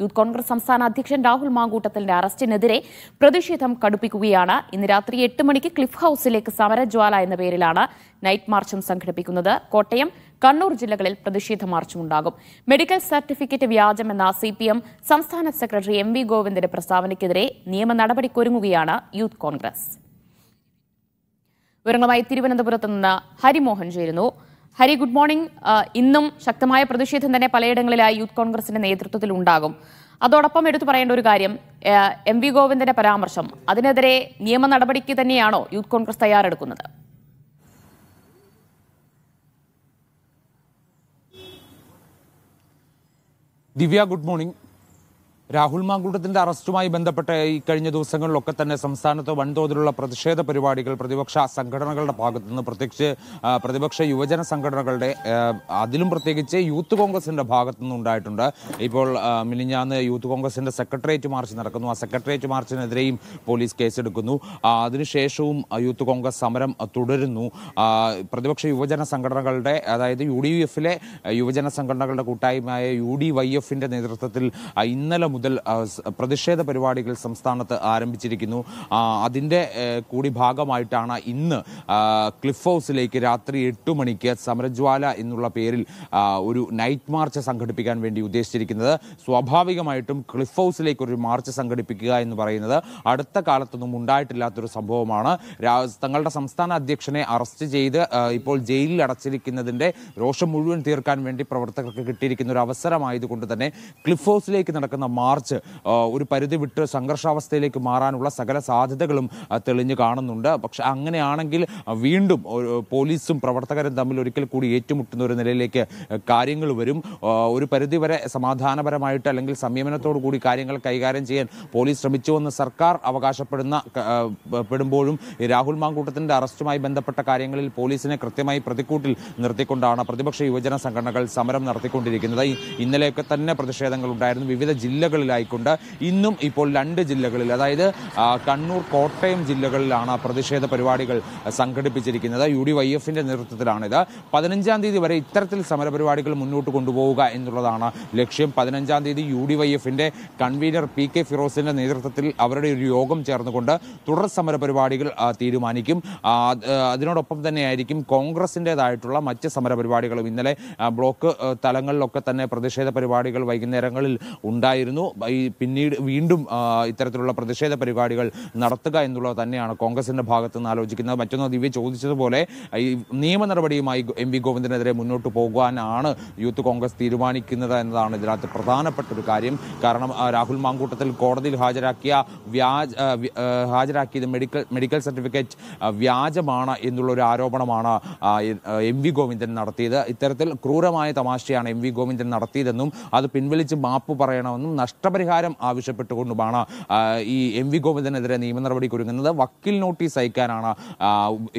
youth Congress സംസ്ഥാന അധ്യക്ഷൻ രാഹുൽ മാങ്കൂട്ടത്തിന്റെ അറസ്റ്റിനെതിരെ പ്രതിഷേധം കടുപ്പിക്കുകയാണ് ഇന്ന് രാത്രി എട്ട് മണിക്ക് ക്ലിഫ് ഹൌസിലേക്ക് സമരജ്വാല എന്ന പേരിലാണ് നൈറ്റ് മാർച്ചും സംഘടിപ്പിക്കുന്നത് കോട്ടയം കണ്ണൂർ ജില്ലകളിൽ പ്രതിഷേധ മാർച്ചും ഉണ്ടാകും മെഡിക്കൽ സർട്ടിഫിക്കറ്റ് വ്യാജമെന്ന സി പി എം സംസ്ഥാന സെക്രട്ടറി എം വി ഗോവിന്ദന്റെ പ്രസ്താവനയ്ക്കെതിരെ നിയമ നടപടിക്കൊരുങ്ങുകയാണ് യൂത്ത് കോൺഗ്രസ് വിവരങ്ങളുമായി തിരുവനന്തപുരത്ത് നിന്ന് ഹരിമോഹൻ ചേരുന്നു ഹരി ഗുഡ് മോർണിംഗ് ഇന്നും ശക്തമായ പ്രതിഷേധം തന്നെ പലയിടങ്ങളിലായി യൂത്ത് കോൺഗ്രസിന്റെ നേതൃത്വത്തിൽ ഉണ്ടാകും അതോടൊപ്പം എടുത്തു പറയേണ്ട ഒരു കാര്യം എം വി ഗോവിന്ദന്റെ പരാമർശം അതിനെതിരെ നിയമ നടപടിക്ക് തന്നെയാണോ യൂത്ത് കോൺഗ്രസ് തയ്യാറെടുക്കുന്നത് ദിവ്യ ഗുഡ് മോർണിംഗ് രാഹുൽ മാങ്കൂട്ടത്തിന്റെ അറസ്റ്റുമായി ബന്ധപ്പെട്ട് ഈ കഴിഞ്ഞ ദിവസങ്ങളിലൊക്കെ തന്നെ സംസ്ഥാനത്ത് വൻതോതിലുള്ള പ്രതിഷേധ പരിപാടികൾ പ്രതിപക്ഷ സംഘടനകളുടെ ഭാഗത്തു നിന്ന് പ്രത്യേകിച്ച് പ്രതിപക്ഷ യുവജന സംഘടനകളുടെ അതിലും പ്രത്യേകിച്ച് യൂത്ത് കോൺഗ്രസിന്റെ ഭാഗത്തു നിന്നുണ്ടായിട്ടുണ്ട് ഇപ്പോൾ മിനിഞ്ഞാന്ന് യൂത്ത് കോൺഗ്രസിന്റെ സെക്രട്ടേറിയറ്റ് മാർച്ച് നടക്കുന്നു ആ സെക്രട്ടേറിയറ്റ് മാർച്ചിനെതിരെയും പോലീസ് കേസെടുക്കുന്നു അതിനുശേഷവും യൂത്ത് കോൺഗ്രസ് സമരം തുടരുന്നു പ്രതിപക്ഷ യുവജന സംഘടനകളുടെ അതായത് യു ഡി എഫിലെ യുവജന സംഘടനകളുടെ കൂട്ടായ്മയായ യു ഡി വൈ എഫിന്റെ നേതൃത്വത്തിൽ ഇന്നലെ മുതൽ പ്രതിഷേധ പരിപാടികൾ സംസ്ഥാനത്ത് ആരംഭിച്ചിരിക്കുന്നു അതിൻ്റെ കൂടി ഭാഗമായിട്ടാണ് ഇന്ന് ക്ലിഫ് ഹൗസിലേക്ക് രാത്രി എട്ട് മണിക്ക് സമരജ്വാല എന്നുള്ള പേരിൽ ഒരു നൈറ്റ് മാർച്ച് സംഘടിപ്പിക്കാൻ വേണ്ടി ഉദ്ദേശിച്ചിരിക്കുന്നത് സ്വാഭാവികമായിട്ടും ക്ലിഫ് ഹൗസിലേക്ക് ഒരു മാർച്ച് സംഘടിപ്പിക്കുക എന്ന് പറയുന്നത് അടുത്ത കാലത്തൊന്നും ഉണ്ടായിട്ടില്ലാത്തൊരു സംഭവമാണ് തങ്ങളുടെ സംസ്ഥാന അധ്യക്ഷനെ അറസ്റ്റ് ചെയ്ത് ഇപ്പോൾ ജയിലിൽ അടച്ചിരിക്കുന്നതിൻ്റെ രോഷം മുഴുവൻ തീർക്കാൻ വേണ്ടി പ്രവർത്തകർക്ക് കിട്ടിയിരിക്കുന്ന ഒരു അവസരമായതുകൊണ്ട് തന്നെ ക്ലിഫ് ഹൗസിലേക്ക് നടക്കുന്ന മാർച്ച് ഒരു പരിധി വിട്ട് സംഘർഷാവസ്ഥയിലേക്ക് മാറാനുള്ള സകല സാധ്യതകളും തെളിഞ്ഞു കാണുന്നുണ്ട് പക്ഷെ അങ്ങനെയാണെങ്കിൽ വീണ്ടും പോലീസും പ്രവർത്തകരും തമ്മിൽ ഒരിക്കൽ കൂടി ഏറ്റുമുട്ടുന്ന ഒരു നിലയിലേക്ക് കാര്യങ്ങൾ വരും ഒരു പരിധിവരെ സമാധാനപരമായിട്ട് അല്ലെങ്കിൽ സംയമനത്തോടു കൂടി കാര്യങ്ങൾ കൈകാര്യം ചെയ്യാൻ പോലീസ് ശ്രമിച്ചുവെന്ന് സർക്കാർ അവകാശപ്പെടുന്ന പെടുമ്പോഴും രാഹുൽ മാങ്കൂട്ടത്തിൻ്റെ അറസ്റ്റുമായി ബന്ധപ്പെട്ട കാര്യങ്ങളിൽ പോലീസിനെ കൃത്യമായി പ്രതിക്കൂട്ടിൽ നിർത്തിക്കൊണ്ടാണ് പ്രതിപക്ഷ യുവജന സംഘടനകൾ സമരം നടത്തിക്കൊണ്ടിരിക്കുന്നത് ഇന്നലെയൊക്കെ തന്നെ പ്രതിഷേധങ്ങൾ ഉണ്ടായിരുന്നു വിവിധ ജില്ലകൾ ജില്ലകളിലായിക്കൊണ്ട് ഇന്നും ഇപ്പോൾ രണ്ട് ജില്ലകളിൽ അതായത് കണ്ണൂർ കോട്ടയം ജില്ലകളിലാണ് പ്രതിഷേധ പരിപാടികൾ സംഘടിപ്പിച്ചിരിക്കുന്നത് യു ഡി വൈ എഫിന്റെ നേതൃത്വത്തിലാണിത് പതിനഞ്ചാം തീയതി വരെ ഇത്തരത്തിൽ സമരപരിപാടികൾ മുന്നോട്ട് കൊണ്ടുപോവുക എന്നുള്ളതാണ് ലക്ഷ്യം പതിനഞ്ചാം തീയതി യു ഡി വൈ എഫിന്റെ കൺവീനർ പി കെ ഫിറോസിന്റെ നേതൃത്വത്തിൽ അവരുടെ ഒരു യോഗം ചേർന്നുകൊണ്ട് തുടർ സമരപരിപാടികൾ തീരുമാനിക്കും അതിനോടൊപ്പം തന്നെയായിരിക്കും കോൺഗ്രസിൻ്റെതായിട്ടുള്ള മറ്റ് സമരപരിപാടികളും ഇന്നലെ ബ്ലോക്ക് തലങ്ങളിലൊക്കെ തന്നെ പ്രതിഷേധ പരിപാടികൾ വൈകുന്നേരങ്ങളിൽ ഉണ്ടായിരുന്നു ഈ പിന്നീട് വീണ്ടും ഇത്തരത്തിലുള്ള പ്രതിഷേധ പരിപാടികൾ നടത്തുക എന്നുള്ളത് തന്നെയാണ് കോൺഗ്രസിന്റെ ഭാഗത്ത് നിന്ന് ആലോചിക്കുന്നത് മറ്റൊന്ന് ദിവ്യ ചോദിച്ചതുപോലെ ഈ നിയമ നടപടിയുമായി എം വി ഗോവിന്ദനെതിരെ മുന്നോട്ട് പോകാനാണ് യൂത്ത് കോൺഗ്രസ് തീരുമാനിക്കുന്നത് എന്നതാണ് ഇതിനകത്ത് പ്രധാനപ്പെട്ട ഒരു കാര്യം കാരണം രാഹുൽ മാങ്കൂട്ടത്തിൽ കോടതിയിൽ ഹാജരാക്കിയ വ്യാജ ഹാജരാക്കിയത് മെഡിക്കൽ മെഡിക്കൽ സർട്ടിഫിക്കറ്റ് വ്യാജമാണ് എന്നുള്ളൊരു ആരോപണമാണ് എം വി ഗോവിന്ദൻ നടത്തിയത് ഇത്തരത്തിൽ ക്രൂരമായ തമാശയാണ് എം വി ഗോവിന്ദൻ നടത്തിയതെന്നും അത് പിൻവലിച്ച് മാപ്പ് പറയണമെന്നും നഷ്ട നഷ്ടപരിഹാരം ആവശ്യപ്പെട്ടുകൊണ്ടുമാണ് ഈ എം വി ഗോവിന്ദനെതിരെ നിയമ നടപടിക്ക് ഒരുങ്ങുന്നത് വക്കീൽ നോട്ടീസ് അയക്കാനാണ്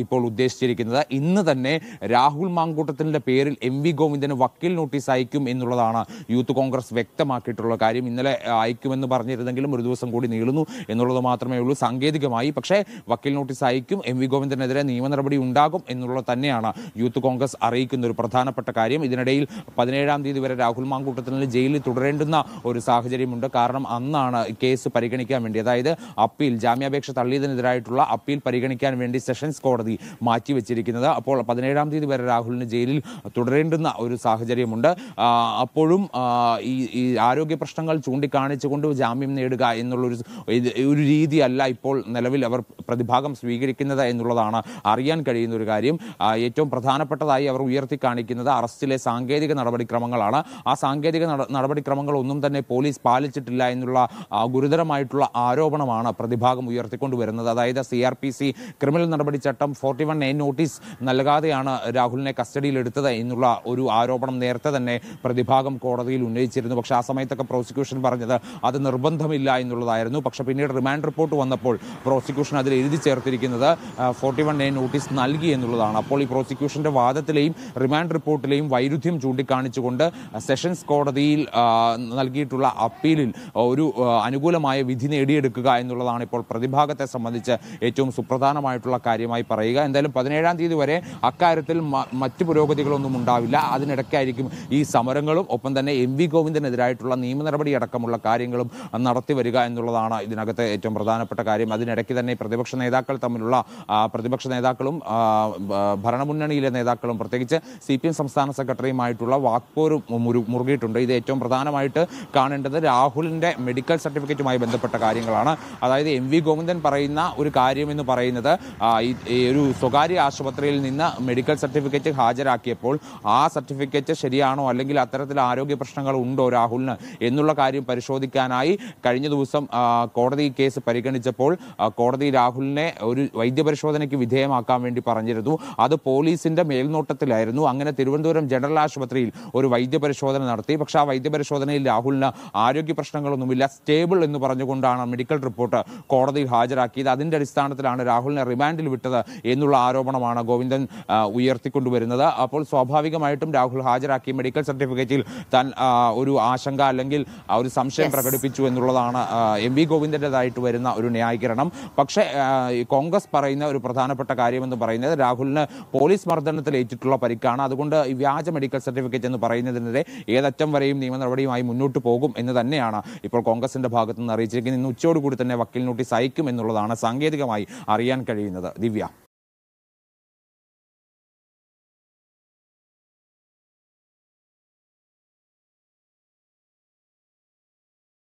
ഇപ്പോൾ ഉദ്ദേശിച്ചിരിക്കുന്നത് ഇന്ന് തന്നെ രാഹുൽ മാങ്കൂട്ടത്തിൻ്റെ പേരിൽ എം വി ഗോവിന്ദന് വക്കീൽ നോട്ടീസ് അയക്കും എന്നുള്ളതാണ് യൂത്ത് കോൺഗ്രസ് വ്യക്തമാക്കിയിട്ടുള്ള കാര്യം ഇന്നലെ അയക്കുമെന്ന് പറഞ്ഞിരുന്നെങ്കിലും ഒരു ദിവസം കൂടി നീളുന്നു എന്നുള്ളത് മാത്രമേ ഉള്ളൂ സാങ്കേതികമായി പക്ഷേ വക്കീൽ നോട്ടീസ് അയക്കും എം വി ഗോവിന്ദനെതിരെ നിയമ നടപടി ഉണ്ടാകും എന്നുള്ളത് തന്നെയാണ് യൂത്ത് കോൺഗ്രസ് അറിയിക്കുന്ന ഒരു പ്രധാനപ്പെട്ട കാര്യം ഇതിനിടയിൽ പതിനേഴാം തീയതി വരെ രാഹുൽ മാങ്കൂട്ടത്തിൽ ജയിലിൽ തുടരേണ്ടുന്ന ഒരു സാഹചര്യം കാര്യമുണ്ട് കാരണം അന്നാണ് കേസ് പരിഗണിക്കാൻ വേണ്ടി അതായത് അപ്പീൽ ജാമ്യാപേക്ഷ തള്ളിയതിനെതിരായിട്ടുള്ള അപ്പീൽ പരിഗണിക്കാൻ വേണ്ടി സെഷൻസ് കോടതി മാറ്റിവെച്ചിരിക്കുന്നത് അപ്പോൾ പതിനേഴാം തീയതി വരെ രാഹുലിന് ജയിലിൽ തുടരേണ്ടുന്ന ഒരു സാഹചര്യമുണ്ട് അപ്പോഴും ഈ ഈ ആരോഗ്യ പ്രശ്നങ്ങൾ ചൂണ്ടിക്കാണിച്ചുകൊണ്ട് ജാമ്യം നേടുക എന്നുള്ളൊരു ഒരു രീതിയല്ല ഇപ്പോൾ നിലവിൽ അവർ പ്രതിഭാഗം സ്വീകരിക്കുന്നത് എന്നുള്ളതാണ് അറിയാൻ കഴിയുന്ന ഒരു കാര്യം ഏറ്റവും പ്രധാനപ്പെട്ടതായി അവർ ഉയർത്തി കാണിക്കുന്നത് അറസ്റ്റിലെ സാങ്കേതിക നടപടിക്രമങ്ങളാണ് ആ സാങ്കേതിക നടപടിക്രമങ്ങൾ ഒന്നും തന്നെ പോലീസ് പാലിക്കും പാലിച്ചിട്ടില്ല എന്നുള്ള ഗുരുതരമായിട്ടുള്ള ആരോപണമാണ് പ്രതിഭാഗം ഉയർത്തിക്കൊണ്ടുവരുന്നത് അതായത് C R P C criminal നടപടി ചട്ടം ഫോർട്ടി വൺ എ നോട്ടീസ് നൽകാതെയാണ് രാഹുലിനെ കസ്റ്റഡിയിലെടുത്തത് എന്നുള്ള ഒരു ആരോപണം നേരത്തെ തന്നെ പ്രതിഭാഗം കോടതിയിൽ ഉന്നയിച്ചിരുന്നു പക്ഷേ ആ സമയത്തൊക്കെ പ്രോസിക്യൂഷൻ പറഞ്ഞത് അത് നിർബന്ധമില്ല എന്നുള്ളതായിരുന്നു പക്ഷേ പിന്നീട് റിമാൻഡ് റിപ്പോർട്ട് വന്നപ്പോൾ പ്രോസിക്യൂഷൻ അതിൽ എഴുതി ചേർത്തിരിക്കുന്നത് ഫോർട്ടി വൺ എ നോട്ടീസ് നൽകി എന്നുള്ളതാണ് അപ്പോൾ ഈ പ്രോസിക്യൂഷന്റെ വാദത്തിലെയും റിമാൻഡ് റിപ്പോർട്ടിലെയും വൈരുദ്ധ്യം ചൂണ്ടിക്കാണിച്ചുകൊണ്ട് സെഷൻസ് കോടതിയിൽ നൽകിയിട്ടുള്ള അപ്പീൽ അപ്പീലിൽ ഒരു അനുകൂലമായ വിധി നേടിയെടുക്കുക എന്നുള്ളതാണ് ഇപ്പോൾ പ്രതിഭാഗത്തെ സംബന്ധിച്ച് ഏറ്റവും സുപ്രധാനമായിട്ടുള്ള കാര്യമായി പറയുക എന്തായാലും പതിനേഴാം തീയതി വരെ അക്കാര്യത്തിൽ മറ്റ് പുരോഗതികളൊന്നും ഉണ്ടാവില്ല അതിനിടയ്ക്കായിരിക്കും ഈ സമരങ്ങളും ഒപ്പം തന്നെ എം വി ഗോവിന്ദനെതിരായിട്ടുള്ള നിയമ നടപടി അടക്കമുള്ള കാര്യങ്ങളും നടത്തി വരിക എന്നുള്ളതാണ് ഇതിനകത്ത് ഏറ്റവും പ്രധാനപ്പെട്ട കാര്യം അതിനിടയ്ക്ക് തന്നെ പ്രതിപക്ഷ നേതാക്കൾ തമ്മിലുള്ള പ്രതിപക്ഷ നേതാക്കളും ഭരണമുന്നണിയിലെ നേതാക്കളും പ്രത്യേകിച്ച് സി സംസ്ഥാന സെക്രട്ടറിയുമായിട്ടുള്ള വാക്പോര് മുറുകിയിട്ടുണ്ട് ഇത് ഏറ്റവും പ്രധാനമായിട്ട് കാണേണ്ടത് രാഹുലിൻ്റെ മെഡിക്കൽ സർട്ടിഫിക്കറ്റുമായി ബന്ധപ്പെട്ട കാര്യങ്ങളാണ് അതായത് എം വി ഗോവിന്ദൻ പറയുന്ന ഒരു കാര്യമെന്ന് പറയുന്നത് ഈ ഒരു സ്വകാര്യ ആശുപത്രിയിൽ നിന്ന് മെഡിക്കൽ സർട്ടിഫിക്കറ്റ് ഹാജരാക്കിയപ്പോൾ ആ സർട്ടിഫിക്കറ്റ് ശരിയാണോ അല്ലെങ്കിൽ അത്തരത്തിൽ ആരോഗ്യ പ്രശ്നങ്ങൾ ഉണ്ടോ രാഹുലിന് എന്നുള്ള കാര്യം പരിശോധിക്കാനായി കഴിഞ്ഞ ദിവസം കോടതി കേസ് പരിഗണിച്ചപ്പോൾ കോടതി രാഹുലിനെ ഒരു വൈദ്യപരിശോധനയ്ക്ക് വിധേയമാക്കാൻ വേണ്ടി പറഞ്ഞിരുന്നു അത് പോലീസിന്റെ മേൽനോട്ടത്തിലായിരുന്നു അങ്ങനെ തിരുവനന്തപുരം ജനറൽ ആശുപത്രിയിൽ ഒരു വൈദ്യപരിശോധന നടത്തി പക്ഷേ ആ വൈദ്യപരിശോധനയിൽ രാഹുലിന് ആരോഗ്യ ആരോഗ്യ പ്രശ്നങ്ങളൊന്നുമില്ല സ്റ്റേബിൾ എന്ന് പറഞ്ഞുകൊണ്ടാണ് മെഡിക്കൽ റിപ്പോർട്ട് കോടതിയിൽ ഹാജരാക്കിയത് അതിൻ്റെ അടിസ്ഥാനത്തിലാണ് രാഹുലിനെ റിമാൻഡിൽ വിട്ടത് എന്നുള്ള ആരോപണമാണ് ഗോവിന്ദൻ ഉയർത്തിക്കൊണ്ടുവരുന്നത് അപ്പോൾ സ്വാഭാവികമായിട്ടും രാഹുൽ ഹാജരാക്കി മെഡിക്കൽ സർട്ടിഫിക്കറ്റിൽ താൻ ഒരു ആശങ്ക അല്ലെങ്കിൽ ഒരു സംശയം പ്രകടിപ്പിച്ചു എന്നുള്ളതാണ് എം വി ഗോവിന്ദൻ്റെതായിട്ട് വരുന്ന ഒരു ന്യായീകരണം പക്ഷേ കോൺഗ്രസ് പറയുന്ന ഒരു പ്രധാനപ്പെട്ട കാര്യമെന്ന് പറയുന്നത് രാഹുലിന് പോലീസ് മർദ്ദനത്തിൽ ഏറ്റിട്ടുള്ള പരിക്കാണ് അതുകൊണ്ട് വ്യാജ മെഡിക്കൽ സർട്ടിഫിക്കറ്റ് എന്ന് പറയുന്നതിനെതിരെ ഏതറ്റം വരെയും നിയമ നടപടിയുമായി മുന്നോട്ട് പോകും എന്ന് തന്നെ തന്നെയാണ് ഇപ്പോൾ കോൺഗ്രസിന്റെ ഭാഗത്തുനിന്ന് അറിയിച്ചിരിക്കുന്നത് ഇന്ന് ഉച്ചയോടുകൂടി തന്നെ വക്കീൽ നോട്ടീസ് അയക്കും എന്നുള്ളതാണ് സാങ്കേതികമായി അറിയാൻ കഴിയുന്നത് ദിവ്യ